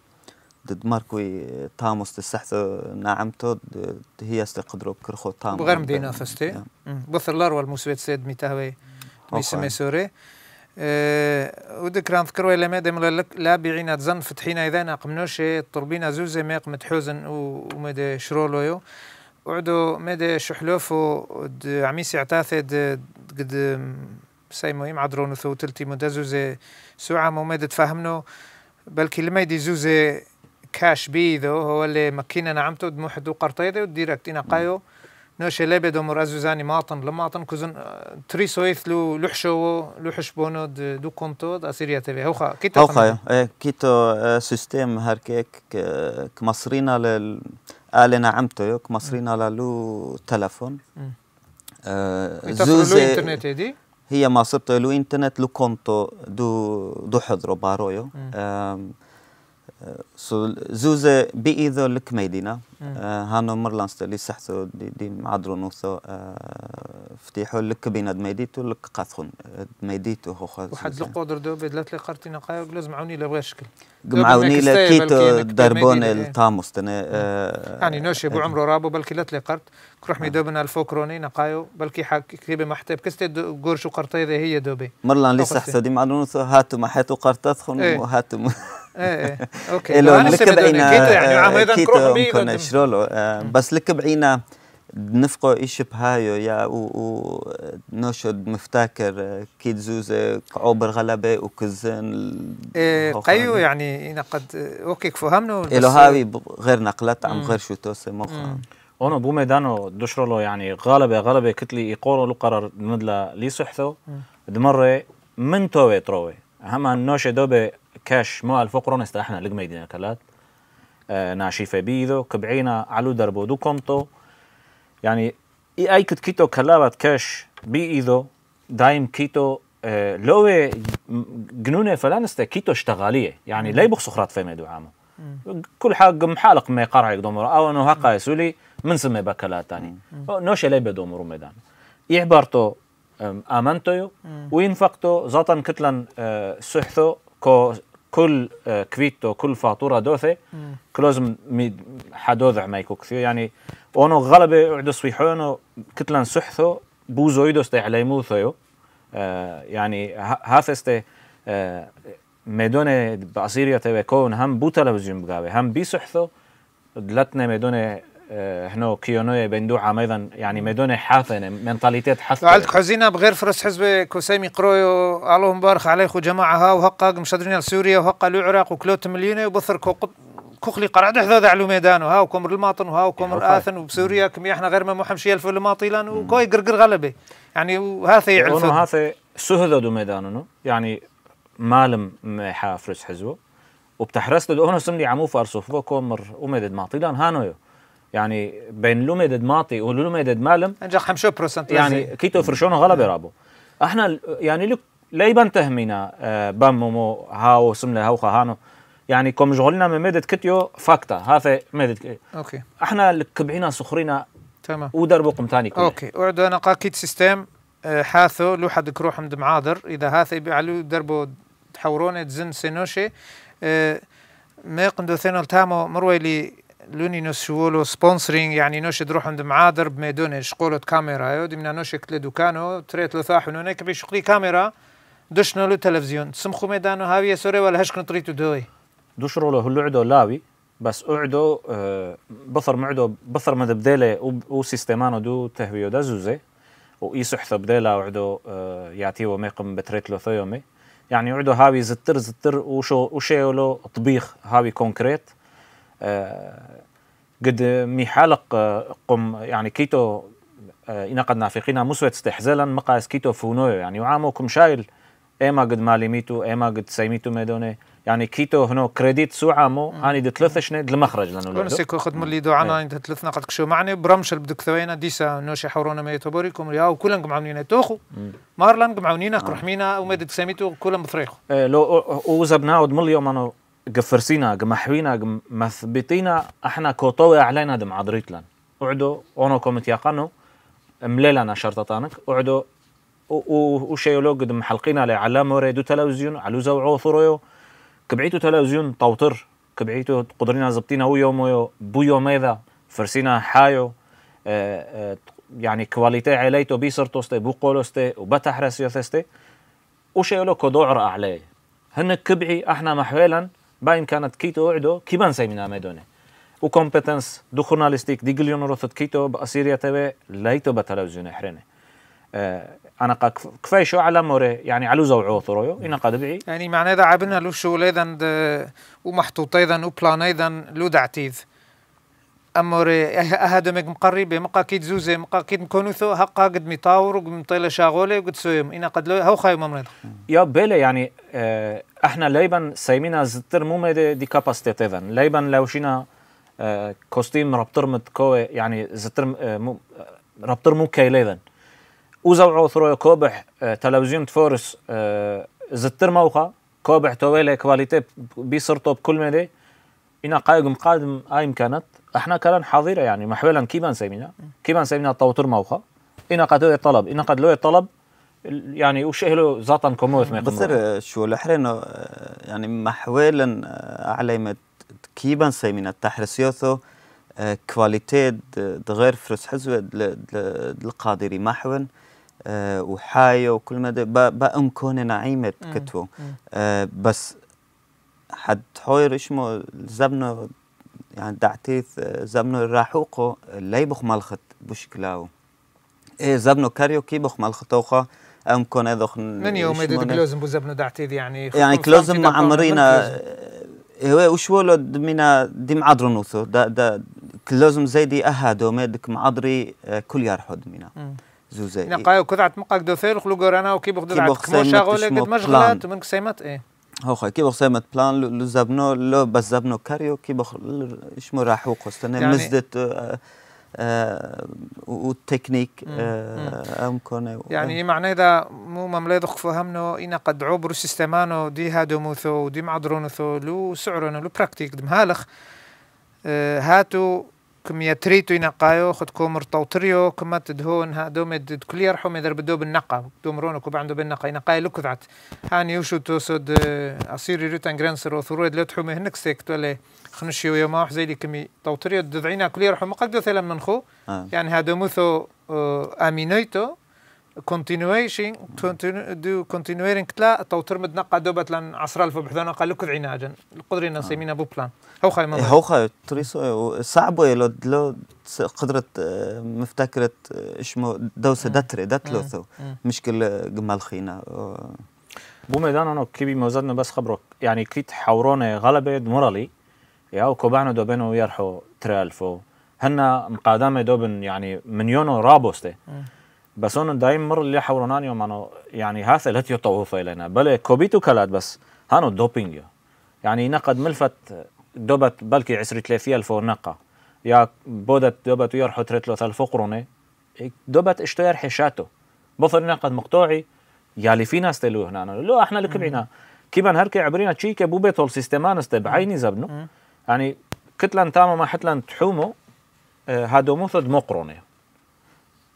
ضد ماركوي تاموس تسحت نعمتو هي استقدرو كرخو تاموس بغير مدينة فستي بثر لار والموسويت سيد ميتاوي ميسمي سوري أه، وذكرى نذكروا الى ماده من لا بعينا تزن فتحينا اذا نقمنوش طربينا زوز ما قمت حوزن ومدى شرولويو وعدو مدى شحلوف عميسي عتاثد قد ساي مهم عدرون ثو تلتي مدى زوزة سوعة ممدى تفهمنو بلكي لما يدي زوز كاش بي ذو هو اللي مكينا نعمتو دموح دو قرطيدي وديركت نقايو نو شلبه دو مر ازوزاني ماطن لماطن كوزن آه، تري سويث لو لحشو لحش بونو دو كونتو دا سيريا تي في هوخا كيتا هوخا كيتو إيه، آه، سيستيم هركيك آه، كمصرينا لل آلنا نعمتو يو كمصرينا لو تلفون زوز انترنت دي هي ما تو لو انترنت لو كونتو دو دو حضرو بارويو سو زوزة إذا لك ميدينا آه، هانو مرلانس اللي سحثو دي, دي معدرو نوثو آه، فتيحو لك بينا دميديتو لك قاثخون دميديتو هو خاز وحد القدر دو بدلات لي قرتي نقايا لازم عاوني لا بغير شكل معاوني لا كيتو دربون الطاموس تنا يعني نوشي ابو آه، عمرو رابو بلكي لا تلي قرت كروح ميدو بنا الفوكروني نقايو بلكي حاك كيبي محتب كستي قرشو قرطي هي دوبي مرلان لي سحثو دي معدرو نوثو هاتو محيتو قرطاثخون إيه. وهاتو إيه،, ايه اوكي لو لك بعينا يعني ايضا آه، آه، كيتو ممكن شرولو آه، بس لك بعينا نفقو إيش بهايو يا و, و نشد مفتكر كيد زوزة عبر غلبة وكزن إيه قيو يعني إنا قد أوكي فهمنا إلو هاوي غير نقلت عم غير شو توسي مخا أنا بو ميدانو دشرلو يعني غلبة غلبة كتلي يقولوا لو قرار ندلا لي صحته دمرة من توي تروي هما نوشي دوبي كاش مو الفقرون استحنا لقمة يدينا كلات آه ناشيفة بيدو كبعينا علو دربو دو كونتو يعني اي كت كيتو كلابات كاش بيدو دايم كيتو آه لو جنونة فلانستا كيتو اشتغالية يعني لا يبخ صخرات في ميدو عامو كل حاجة محالق ما يقرع يقدمر او انه هقا يسولي من سمي بكلات تاني نوش لا بدومرو ميدان يعبرتو امنتو وينفقتو زاتن كتلن آه، سحثو كو كل آه، كفيتو كل فاتوره دوثي كلوزم حدوذع ما مايكو كثير يعني اونو غلبه يقعدوا صيحونو كتلان سحثو بوزو يدوس تي عليمو آه يعني هاثستي آه ميدوني بأسيريا كون هم بو تلفزيون بقابي هم بي سحثو دلتنا ميدوني آه، هنا بين بندوعة أيضا يعني ميدوني حافة يعني منطاليتات حافة لعلتك حزينة بغير فرص حزب كوسيمي قرويو اللهم بارك عليكم جماعة ها وهقا مشادرين لسوريا وهقا لعراق وكلوت مليونة وبثر كخلي قرعد حذوذ على الميدان وها وكمر الماطن وها وكمر آثن وبسوريا كم احنا غير ما محمشي الف الماطيلان وكوي قرقر غلبة يعني وهذا يعرف هذا سهذا دو ميدانو يعني مالم حافرس حزبه وبتحرس دو هنا سملي عمو فارسوفو كومر ومدد ماطيلان هانويو يعني بين لوميدد ماطي ولوميدد مالم يعني انجح 50% يعني كيتو فرشونو غلبه نعم. رابو احنا يعني لو يبان تهمينا آه، بام ومو هاو سملا هاو خهانو يعني كم شغلنا من ميدد كتيو فاكتا هافي ميدد اوكي احنا الكبعينا سخرينا تمام ودربو قمتاني كله اوكي وعدو انا قاكيت سيستم آه، حاثو لو حد كروح عند معاذر اذا هاثي بيعلو دربو تحورون تزن سينوشي آه، ما يقندو ثينو تامو مروي لي لوني نسولو سبونسرينغ يعني نوش تروح عند معادر بميدوني شقولة كاميرا دي من نوش كتلي دوكانو تريت لثاح هناك بيشقلي كاميرا دشنا له تلفزيون سمخو ميدانو هاوية سوري ولا هشكن تريتو دوي دشرو له اللعدو لاوي بس اعدو بثر معدو بثر مدبديلة وسيستمانو دو تهويو دا زوزي وإيسو حثبديلة وعدو أه ميقم بتريت ثيومي يعني اعدو هاوي زتر زتر وشو وشيولو طبيخ هاوي كونكريت قد مي حالق آه، قم يعني كيتو آه، إنا قد نافقين مسويت استحزالا مقاس كيتو فونويو يعني وعامو كم شايل إما قد ماليميتو إما قد سيميتو ميدوني يعني كيتو هنا كريديت سو عامو هاني دي ثلاث شنو المخرج لانو كون سيكو خدمه اللي دو عنا إيه. انت ثلاثنا قد كشو معني برمش البدك ثوينا ديسا نوشي حورونا ما يتبريكم يا وكلن معاونين توخو مارلن معاونين آه. رحمينا وما دك سميتو كلن بطريقه لو وزبنا ود من قفرسينا قم حوينا قم مثبتينا احنا كوطوي علينا دم عضريتلن اعدو اونو كومت يقنو مليلنا شرطتانك اعدو وشيولو قدم حلقينا لعلامه ريدو تلفزيون علو زو ثرويو كبعيتو تلفزيون طوطر كبعيتو قدرينا زبطينا هو ويوم ويو بو يوم ايذا فرسينا حايو اه اه يعني كواليتي عليتو بيسرتوستي بو قولوستي وبتحرسيوثستي وشيولو كدوعر عليه هن كبعي احنا محويلا با امکانات كيتو اعدو كيبان ساي من مدونه و کمپتنس دو خورنالیستیک دي رو روثت كيتو باسيريا تبه لایتو با تلویزیون احرنه اه، انا كفاي شو على موري يعني علو زوعو ثرويو انا قد بعي يعني معناه دا عبنا لو شو ليدن ومحطوط ايضا وبلان ايضا لو دعتيذ اموري احد مك مقربي مقا كيد زوزي مقا كيد مكونوثو هقا قد مطاور مطيلة شاغولي وقد سويم انا قد لو هو خاي ممرض يا بيلي يعني آه، احنا ليبا سايمينا زتر مو مدي دي كاباستي اذا ليبا لو شينا آه، كوستيم رابطر مت كوي يعني زتر آه، مو رابطر مو كاي اذا وزوعو ثرو كوبح تلفزيون تفورس زتر موخا كوبح تويلي كواليتي بيصرطو بكل مدي اینا قایگم قادم آیم کنات احنا كلام حاضرة يعني محولا كيما سيمنا كيما سيمنا توتر موخا إنا قد لو طلب إنا قد لو طلب يعني وش له زطن كوموث ميقمو بصير شو الحرين آه، يعني محولا آه، ما كيما تحرس تحرسيوثو آه، كواليتي دغير فرس حزوة القادري محولا وحاية وكل ما با, با نعيمة كتو بس حد حوير اسمه زبنو يعني دعتيث زبنو الراحوقو لي بخ ملخت بشكلاو ايه زبنو كاريو كي بخ ملختوخه ام كون ادخ من يوم يدد يعني يعني كلوزم بو زبنو دعتيث يعني يعني كلوزم معمرينا آه، هو إيه، وش ولد من دي معدر نوثو دا دا كلوزم زي دي اهادو ميدك معضري آه، كل يار حد منا زوزي نقايو كذعت مقاك دوثير خلو قرانا وكي بخدو دعتك مو شاغولي قد مشغلات ومنك سيمات ايه هو کی بخواه مت پلان لو زابنو لو بس زبنو کاریو کی بخ اش مراح و قصتن يعني مزدت آه، آه، والتكنيك آه، ام كونه يعني معناه اذا مو مملي دخ فهمنا ان قد عبر سيستمانو دي هادو موثو دي معدرونثو لو سعرونو لو براكتيك دمهالخ هاتو كم يتريتو ينقايو خد كومر طوتريو كما تدهون ها دوم يدد كل يرحو ميدر بدو بالنقا دوم رونو كوب عندو بالنقا ينقاي لكذعت هاني وشو توسد آه، أصير ريتان جرانسر وثورو يدلو تحومي هنك سيكت ولي خنشيو يوم واحد زي لي كمي طوتريو ددعينا كل يرحو مقدو ثلا منخو آه. يعني ها دوموثو آمينيتو آه، continuation do continuing تلا تو ترمد نقا دوبت لان عصر الف بحذانا قال لك عناجا القدرنا سيمينا بو بلان هو خاي ما إيه، هو خاي تريس صعب لو لو قدرت آه، مفتكرت اسمه دوسه دتري دتلو ثو مشكل جمال خينا بو ميدان انا كيبي موزدنا بس خبرك يعني كيت حورونا غلبه دمرالي يا كوبانو دوبينو يرحو الفو هن مقادمه دوبن يعني يونو رابوستي بس هون دايم مر اللي حورنان يوم انه يعني ها ثلاث طوفه لنا بلا كوبيتو كلات بس هانو دوبينج يعني نقد ملفت دوبت بلكي عسر ثلاثية الف نقا يا بودت دوبت يرحو ثلاث الف قرونه دوبت اشتير حشاته بفر نقد مقطوعي اللي في ناس تلو هنا لو احنا اللي كبعنا كيما هركي عبرينا تشيكه بو بيتول سيستمان بعيني زبنو يعني كتلان تامو ما حتلان تحومو آه، هادو موثد مقرونه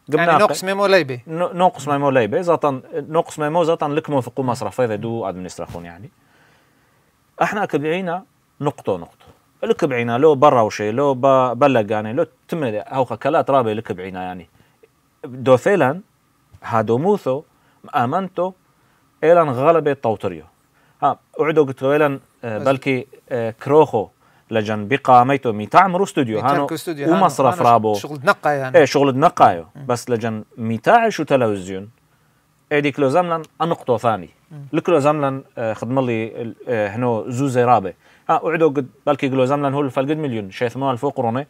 يعني قمنا يعني نقص ميمو ليبي نقص ميمو ليبي زاتا نقص ميمو زاتا لكمو في قوم مصرف هذا دو ادمنستراخون يعني احنا كبعينا نقطه نقطه الكبعينا لو برا وشي لو بلق يعني لو تم او كلات رابي الكبعينا يعني دو فعلا هادو موثو امنتو إلان غلبة توتريو ها اعدو قلت إلان آه، بلكي آه، كروخو لجن بقى ميتو مي تعمر استوديو هانو ومصرف رابو شغل دنقا يعني ايه شغل دنقا بس لجن مي تاعش وتلفزيون ايدي كلو زملن انقطو ثاني الكلو زملن آه، خدم لي آه، هنو زوزي رابي ها اعدو قد بلكي كلو زملن هو الفال قد مليون شي ثمان الف قروني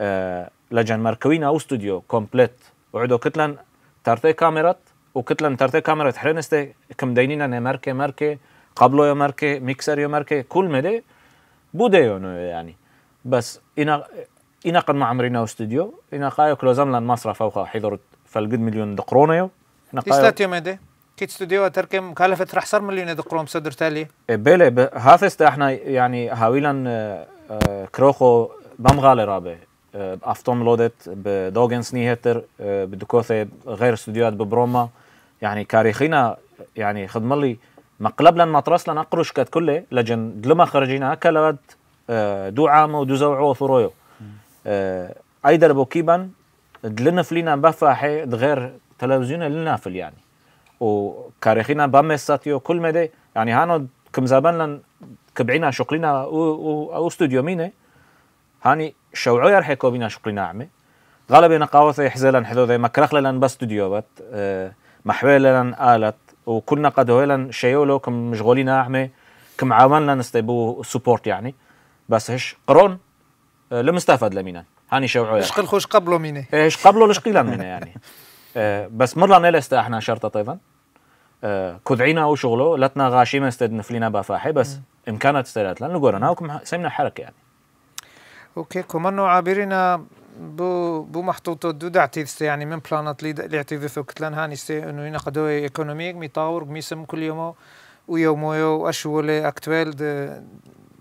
آه، لجن ماركوينا او استوديو كومبليت وعدو كتلن ترتي كاميرات وكتلن ترتي كاميرات حرينستي كم دينينا ماركي ماركي قبلو يا ماركي ميكسر يا ماركي كل مدي بوديون يعني بس إنا ينقل مع ناو استوديو إنا قايو كلوزم لن مصرف أو حضرت فالقد مليون دقرونيو إنا قايو تسلاتيو مدي كيت استوديو تركم كلفت رح صار مليون دقرون صدر تالي إيه، بلي هاثست احنا يعني هاويلا آه، آه، كروخو غالي رابي آه، افتون لودت بدوغنس نيهتر بدكوثي غير استوديوهات ببروما يعني كاريخينا يعني خدملي مقلب لن مطرس لن أقرش كات كله لجن دلما خرجينا كلت آه، دو عام ودو زوعو وثرويو آه، دربو بوكيبا دلنا فلينا بفاحي دغير تلفزيون لنا فل يعني وكاريخينا بمساتيو كل مدى يعني هانو كم زابان لن كبعينا شقلنا أو, أو استوديو مينه هاني شوعو يرحكو بينا شقلنا عمي غالبا قاوثة يحزلن حذوذة مكرخلة لن بس استوديوات آه، محويلة لن آلت وكلنا قد هويلا شيولو كم مشغولين احمي كم عاوننا نستيبو سبورت يعني بس هش قرون آه، لمستفاد لمينا هاني شو يعني شقل خوش قبلو مينا ايش قبلو لشقيلا مينا يعني آه، بس مرلا نلست احنا شرطة طيفا كودعينا آه، كدعينا وشغلو غاشي غاشيما استد نفلينا بافاحي بس امكانات استدات لان نقولنا وكم سيمنا حركة يعني اوكي كمان عابرنا بو بو محطوطة دو دعتيفسة يعني من بلانات لي لعتيفسة كتلان سي انه ينقدو ايكونوميك ميطاور ميسم كل يوم ويوم يو اشول اكتوال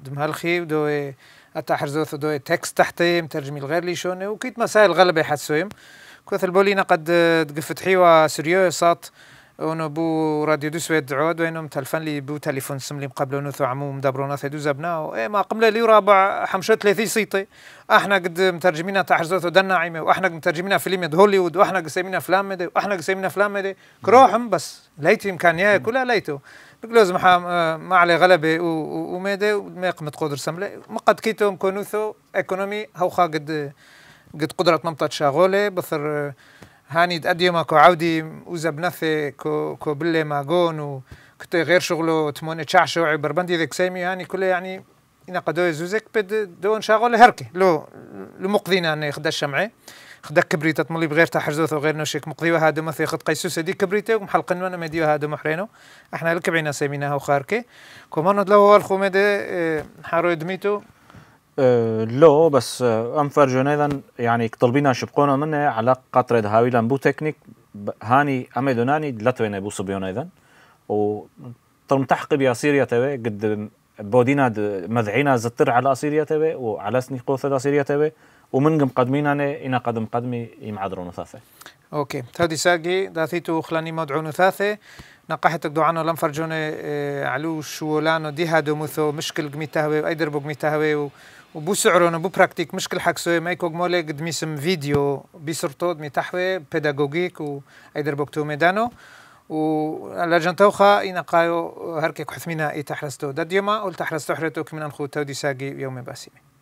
دمهالخي ودو اتحرزوث دو تكست تحتي مترجمي الغير لي شوني وكيت مسائل غلبة حسويم كثر البولينا قد تقفت حيوة سريو صات اونو بو راديو دو سويد عود وينهم تلفن لي بو تليفون سم لي مقابله نوثو عموم دبرونا دو زبنا اي ما قبل لي رابع حمشة ثلاثي سيطي احنا قد مترجمين تاع حزوثو دنا عيمه واحنا قد مترجمينا فيلم هوليوود واحنا قد سيمينا فلام دي واحنا قد سيمينا فلام دي كروحهم بس ليتي امكانيه كلها ليتو بقلوز ما علي غلبه وميدي وما قمت قدر سملي ما قد كيتو مكونوثو ايكونومي هوخا قد قد قدرة منطقة شاغولي بثر هاني تأدي ما كو عودي وزا بنثي كو, كو بلي ماغون كتي غير شغلو تموني تشع شوعي بندي ذيك سيمي هاني كله يعني إنا قدوي زوزك بد دون شغل هركي لو لمقضينا أنا يخدا الشمعي خدا كبريتة تملي بغير تحرزوث وغير نوشيك مقضيوا هذا مثي خد قيسوس دي كبريتة ومحلقن وانا مديو هذا محرينو احنا الكبرينا سيميناها وخاركي كومانو دلو هو الخومة دي إيه، حارو يدميتو آه، لو بس آه، ام ايضا يعني طلبينا شبقونا منه على قطرة هاوي بو تكنيك هاني امي دوناني لتوينه بو ايضا و طلم تحقب يا سيريا تبي قد بودينا مذعينا زتر على سيريا تبي وعلى سني قوثة دا سيريا تبي ومن مقدمين انا انا قدم قدمي يمعدرون ثاثه اوكي تادي ساقي داثيتو خلاني مدعون ثاثه نقحت دعانا لم فرجوني آه، علوش ولانو دي هادو مثو مشكل قميتهوي ايدر وايدر بو وبو سعرون وبو براكتيك مشكل حق سوي مايكو مولي قد ميسم فيديو بيسرطو دمي تحوي بيداغوغيك و ايدر بوكتو ميدانو و لجن توخا اينا قايو هركك اي تحرستو دا ديما و حرستو حرتو كمن خو تودي ساقي يومي باسمي